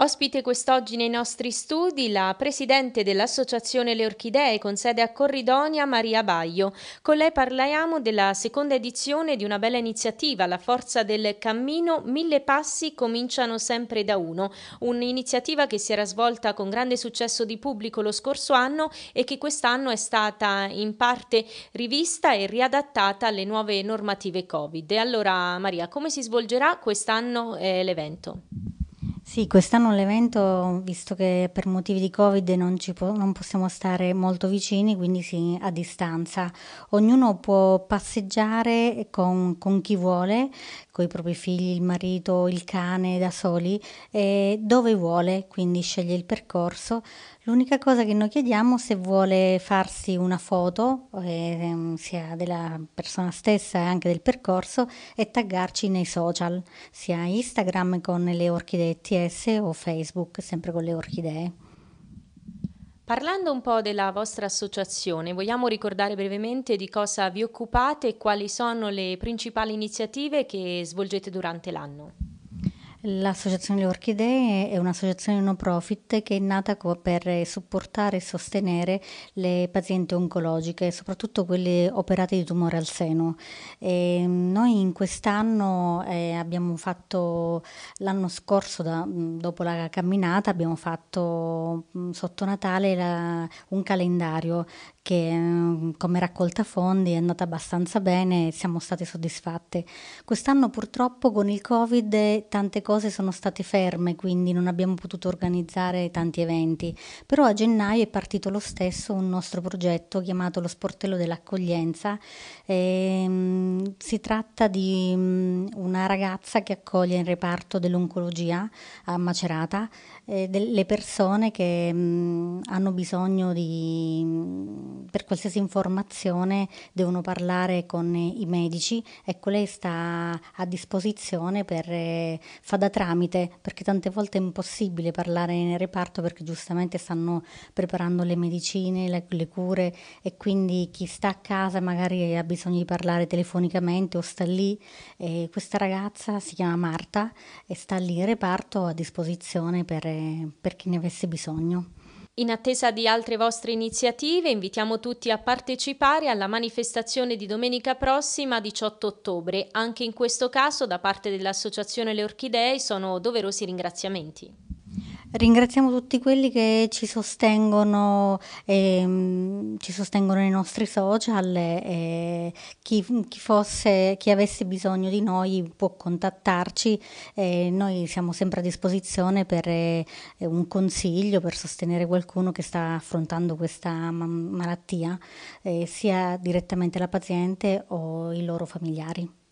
Ospite quest'oggi nei nostri studi la presidente dell'Associazione Le Orchidee con sede a Corridonia, Maria Baglio. Con lei parliamo della seconda edizione di una bella iniziativa, la forza del cammino, mille passi cominciano sempre da uno, un'iniziativa che si era svolta con grande successo di pubblico lo scorso anno e che quest'anno è stata in parte rivista e riadattata alle nuove normative Covid. allora Maria, come si svolgerà quest'anno eh, l'evento? Sì, quest'anno l'evento, visto che per motivi di Covid non, po- non, possiamo stare molto vicini, quindi sì, a distanza. Ognuno può passeggiare con, con chi vuole, con i propri figli, il marito, il cane, da soli, dove vuole, quindi sceglie il percorso. L'unica cosa che noi chiediamo è se vuole farsi una foto, eh, ehm, sia della persona stessa e anche del percorso, e taggarci nei social, sia Instagram con le orchidette RSS o Facebook, sempre con le orchidee. Parlando un po' della vostra associazione, vogliamo ricordare brevemente di cosa vi occupate e quali sono le principali iniziative che svolgete durante l'anno? L'Associazione delle Orchidee è un'associazione no profit che è nata per supportare e sostenere le pazienti oncologiche, soprattutto quelle operate di tumore al seno. E mm, noi in quest'anno eh, abbiamo fatto, l'anno scorso da, mm, dopo la camminata, abbiamo fatto mm, sotto Natale la, un calendario che mm, come raccolta fondi è andata abbastanza bene e siamo state soddisfatte. Quest'anno purtroppo con il Covid tante cose sono state ferme, quindi non abbiamo potuto organizzare tanti eventi, però a gennaio è partito lo stesso un nostro progetto chiamato lo Sportello dell'Accoglienza. E, ehm, si tratta di mm, una ragazza che accoglie in reparto dell'oncologia a Macerata eh, delle persone che mh, mm, hanno bisogno di per qualsiasi informazione devono parlare con i medici, ecco lei sta a disposizione per eh, fa da tramite, perché tante volte è impossibile parlare nel reparto perché giustamente stanno preparando le medicine, le, le cure e quindi chi sta a casa magari ha bisogno di parlare telefonicamente o sta lì. E questa ragazza si chiama Marta e sta lì in reparto a disposizione per, eh, per chi ne avesse bisogno. In attesa di altre vostre iniziative, invitiamo tutti a partecipare alla manifestazione di domenica prossima 18 ottobre. Anche in questo caso, da parte dell'Associazione Le Orchidee, sono doverosi ringraziamenti. Ringraziamo tutti quelli che ci sostengono, ehm, ci sostengono nei nostri social. Eh, chi, chi, fosse, chi avesse bisogno di noi può contattarci. Eh, noi siamo sempre a disposizione per eh, un consiglio, per sostenere qualcuno che sta affrontando questa ma- malattia, eh, sia direttamente la paziente o i loro familiari.